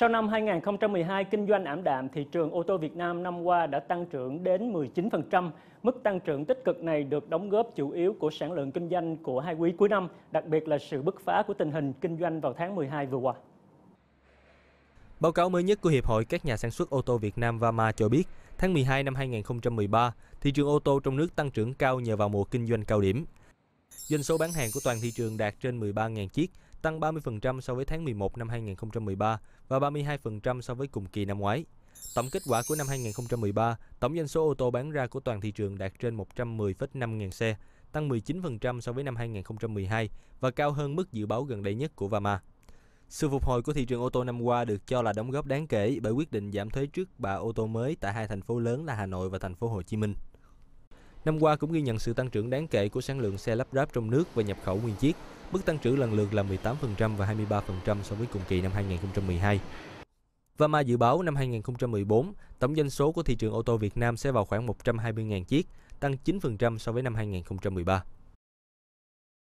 Sau năm 2012 kinh doanh ảm đạm, thị trường ô tô Việt Nam năm qua đã tăng trưởng đến 19%. Mức tăng trưởng tích cực này được đóng góp chủ yếu của sản lượng kinh doanh của hai quý cuối năm, đặc biệt là sự bứt phá của tình hình kinh doanh vào tháng 12 vừa qua. Báo cáo mới nhất của Hiệp hội các nhà sản xuất ô tô Việt Nam VAMA cho biết, tháng 12 năm 2013, thị trường ô tô trong nước tăng trưởng cao nhờ vào mùa kinh doanh cao điểm. Doanh số bán hàng của toàn thị trường đạt trên 13.000 chiếc, tăng 30% so với tháng 11 năm 2013 và 32% so với cùng kỳ năm ngoái. Tổng kết quả của năm 2013, tổng doanh số ô tô bán ra của toàn thị trường đạt trên 110,5 ngàn xe, tăng 19% so với năm 2012 và cao hơn mức dự báo gần đây nhất của VAMA. Sự phục hồi của thị trường ô tô năm qua được cho là đóng góp đáng kể bởi quyết định giảm thuế trước bạ ô tô mới tại hai thành phố lớn là Hà Nội và thành phố Hồ Chí Minh. Năm qua cũng ghi nhận sự tăng trưởng đáng kể của sản lượng xe lắp ráp trong nước và nhập khẩu nguyên chiếc, mức tăng trưởng lần lượt là 18% và 23% so với cùng kỳ năm 2012. Và mà dự báo năm 2014, tổng doanh số của thị trường ô tô Việt Nam sẽ vào khoảng 120.000 chiếc, tăng 9% so với năm 2013.